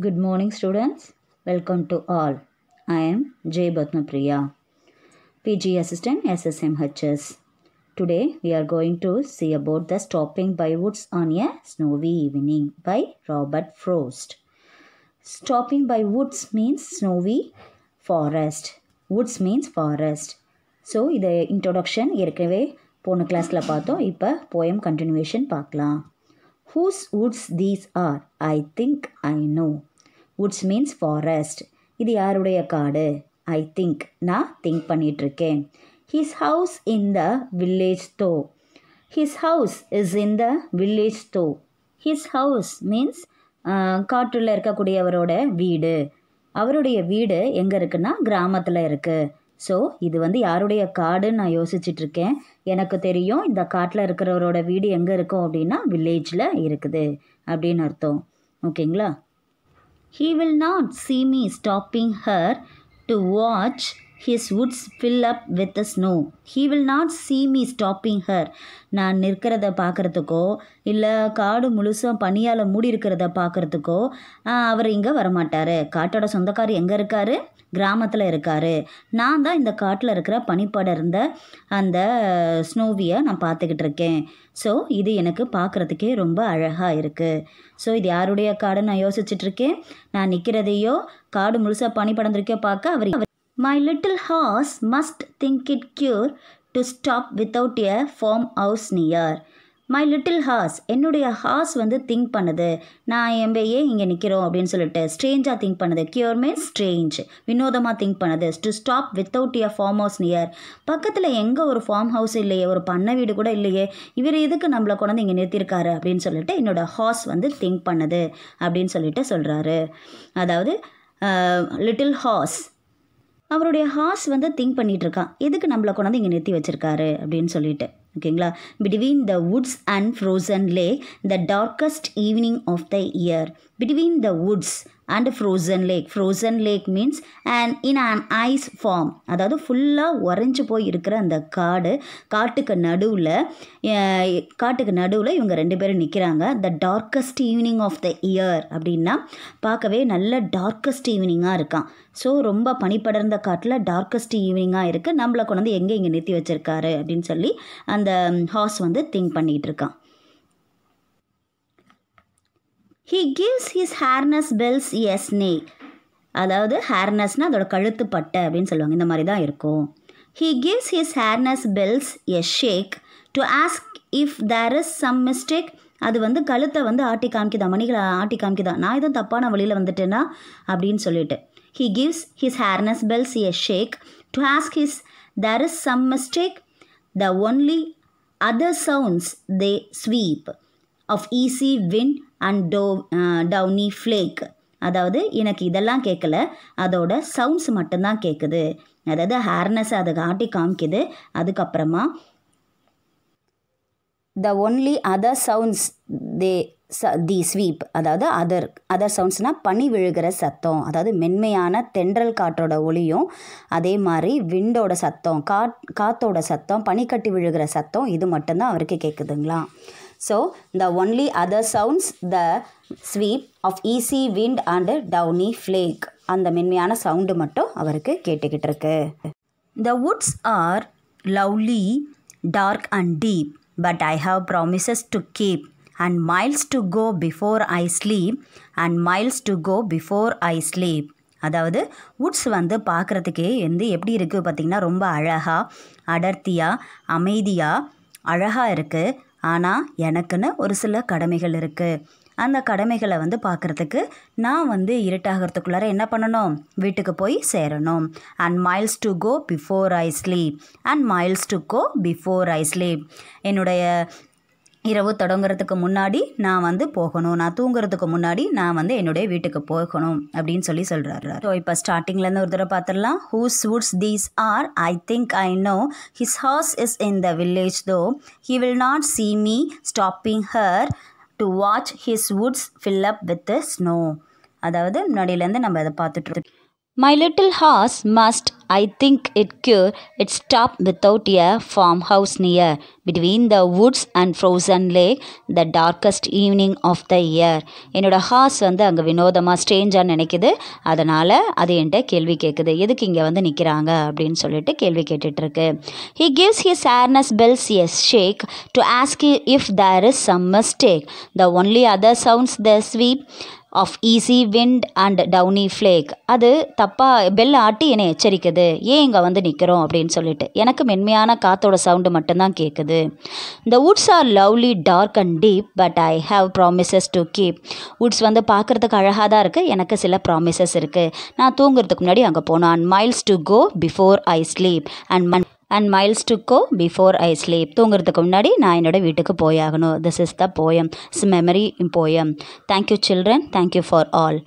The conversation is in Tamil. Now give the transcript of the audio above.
Good morning, students. Welcome to all. I am Jay Bhatnapriya, PG Assistant SSMHS. Today, we are going to see about the Stopping by Woods on a Snowy Evening by Robert Frost. Stopping by Woods means snowy forest. Woods means forest. So, the introduction. ஏற்கனவே போன class பார்த்தோம் இப்போ poem continuation pakla. Whose woods these are I think I know woods means forest இது யாருடைய காடு ஐ திங்க் நான் திங்க் பண்ணிகிட்ருக்கேன் his house in the village though his house is in the village though his house means காட்டில் இருக்கக்கூடியவரோட வீடு அவருடைய வீடு எங்கே இருக்குன்னா கிராமத்தில் இருக்குது ஸோ இது வந்து யாருடைய காடுன்னு நான் இருக்கேன் எனக்கு தெரியும் இந்த காட்டில் இருக்கிறவரோட வீடு எங்கே இருக்கும் அப்படின்னா வில்லேஜில் இருக்குது அப்படின்னு அர்த்தம் ஓகேங்களா he will not see me stopping her to watch his woods fill up with the snow he will not see me stopping her நான் நிற்கிறத பார்க்குறதுக்கோ இல்லை காடு முழுசும் பனியால் மூடி இருக்கிறத பார்க்குறதுக்கோ அவர் இங்கே வரமாட்டார் காட்டோட சொந்தக்கார் எங்கே இருக்கார் கிராமத்தில் இருக்கார் நான் தான் இந்த காட்டில் இருக்கிற பனிப்படம் இருந்த அந்த ஸ்னோவியை நான் பார்த்துக்கிட்டு இருக்கேன் ஸோ இது எனக்கு பார்க்குறதுக்கே ரொம்ப அழகாக இருக்குது ஸோ இது யாருடைய காடுன்னு நான் யோசிச்சுட்ருக்கேன் நான் நிற்கிறதையோ காடு முழுசாக பனி படந்திருக்கோ பார்க்க அவர் my little horse must think it queer to stop without a farm house near my little horse என்னுடைய ஹார்ஸ் வந்து திங்க் பண்ணுது நான் எம்பையே இங்கே நிற்கிறோம் அப்படின்னு சொல்லிட்டு ஸ்ட்ரேஞ்சாக திங்க் பண்ணுது க்யூர் மீன்ஸ் ஸ்ட்ரேஞ்ச் வினோதமாக திங்க் பண்ணுது to stop without a farm house near பக்கத்தில் எங்கே ஒரு ஃபார்ம் ஹவுஸ் இல்லையே ஒரு பண்ணை வீடு கூட இல்லையே இவர் எதுக்கு நம்மளை கொண்டு இங்கே நிறுத்தியிருக்காரு அப்படின்னு சொல்லிட்டு என்னோடய ஹார்ஸ் வந்து திங்க் பண்ணுது அப்படின்னு சொல்லிட்டு சொல்கிறாரு அதாவது லிட்டில் ஹார்ஸ் அவருடைய ஹார்ஸ் வந்து திங்க் இருக்கான் எதுக்கு நம்மளை கொண்டாந்து இங்கே நிறுத்தி வச்சிருக்காரு அப்படின்னு சொல்லிட்டு ஓகேங்களா between the woods and frozen lake the darkest evening of the year between the woods and frozen lake frozen lake means and in an ice form அதாவது ஃபுல்லாக உறைஞ்சி போய் இருக்கிற அந்த காடு காட்டுக்கு நடுவில் காட்டுக்கு நடுவில் இவங்க ரெண்டு பேரும் நிற்கிறாங்க the darkest evening of the year அப்படின்னா பார்க்கவே நல்ல டார்க்கஸ்ட் ஈவினிங்காக இருக்கான் ஸோ ரொம்ப பனிப்படர்ந்த காட்டில் டார்க்கஸ்ட் ஈவினிங்காக இருக்குது நம்மளை கொண்டு வந்து எங்கே இங்கே நிறுத்தி வச்சுருக்காரு அப்படின்னு சொல்லி அந்த ஹார்ஸ் வந்து திங்க் பண்ணிகிட்டு இருக்கான் he gives his harness bells a shake அதாவது ஹேர்னஸ்னால் அதோட கழுத்து பட்டை அப்படின்னு சொல்லுவாங்க இந்த மாதிரி தான் இருக்கும் he gives his harness bells a shake to ask if there is some mistake அது வந்து கழுத்தை வந்து ஆட்டி காமிக்குதா மணிகளை ஆட்டி காமிக்குதா நான் எதுவும் தப்பான வழியில் வந்துட்டேன்னா அப்படின்னு சொல்லிட்டு he gives his harness bells a shake to ask his there is some mistake the only other sounds the sweep of easy wind and do downy flake அதாவது எனக்கு இதெல்லாம் கேட்கல அதோட சவுண்ட்ஸ் மட்டும்தான் கேட்குது அதாவது ஹேர்னஸ் அதை காட்டி காமிக்குது அதுக்கப்புறமா the only other sounds the ச தி ஸ்வீப் அதாவது அதர் அதர் சவுண்ட்ஸ்னால் பனி விழுகிற சத்தம் அதாவது மென்மையான தென்றல் காற்றோட ஒளியும் அதே மாதிரி விண்டோட சத்தம் காத்தோட சத்தம் பனிக்கட்டி விழுகிற சத்தம் இது மட்டும்தான் அவருக்கு கேட்குதுங்களா so the only other sounds the sweep of easy wind and downy flake அந்த மென்மையான சவுண்டு மட்டும் அவருக்கு கேட்டுக்கிட்டு இருக்கு the woods are lovely dark and deep but I have promises to keep and miles to go before I sleep and miles to go before I sleep அதாவது வுட்ஸ் வந்து பார்க்குறதுக்கே வந்து எப்படி இருக்குது பார்த்திங்கன்னா ரொம்ப அழகாக அடர்த்தியாக அமைதியாக அழகாக இருக்குது ஆனால் எனக்குன்னு ஒரு சில கடமைகள் இருக்குது அந்த கடமைகளை வந்து பார்க்குறதுக்கு நான் வந்து இருட்டாகிறதுக்குள்ளார என்ன பண்ணணும் வீட்டுக்கு போய் சேரணும் and miles to go before I sleep and miles to go before I sleep என்னுடைய இரவு தொடங்குறதுக்கு முன்னாடி நான் வந்து போகணும் நான் தூங்குறதுக்கு முன்னாடி நான் வந்து என்னுடைய வீட்டுக்கு போகணும் அப்படின்னு சொல்லி சொல்கிறாரு ஸோ இப்போ ஸ்டார்டிங்லேருந்து ஒரு தடவை பார்த்துடலாம் whose woods these are I think I know his horse is in the village though he will not see me stopping her to watch his woods fill up with snow அதாவது முன்னாடியிலேருந்து நம்ம அதை பார்த்துட்ருக்கோம் my My little horse must, I think, it cure its stop a farm house near between the woods and frozen lake, the darkest evening of the year என்னோட ஹார்ஸ் வந்து அங்கே வினோதமாக ஸ்ட்ரேஞ்சாக நினைக்குது அதனால் அது என்கிட்ட கேள்வி கேட்குது எதுக்கு இங்கே வந்து நிற்கிறாங்க அப்படின்னு சொல்லிட்டு கேள்வி கேட்டுட்ருக்கு he gives he harness bells is shake to ask if there is some mistake the only other sounds the sweep of easy wind and downy flake அது தப்பாக பெல் ஆட்டி என்னை எச்சரிக்குது ஏன் இங்கே வந்து நிற்கிறோம் அப்படின்னு சொல்லிட்டு எனக்கு மென்மையான காற்றோட சவுண்டு மட்டும்தான் கேட்குது இந்த woods are lovely dark and deep but I have promises to keep woods வந்து பார்க்குறதுக்கு அழகாக தான் இருக்குது எனக்கு சில ப்ராமிசஸ் இருக்குது நான் தூங்குறதுக்கு முன்னாடி அங்கே போனேன் miles to go before I sleep and மன் and miles to go before I sleep தூங்குறதுக்கு முன்னாடி நான் என்னோடய வீட்டுக்கு போயாகணும் this is the poem is memory poem thank you children thank you for all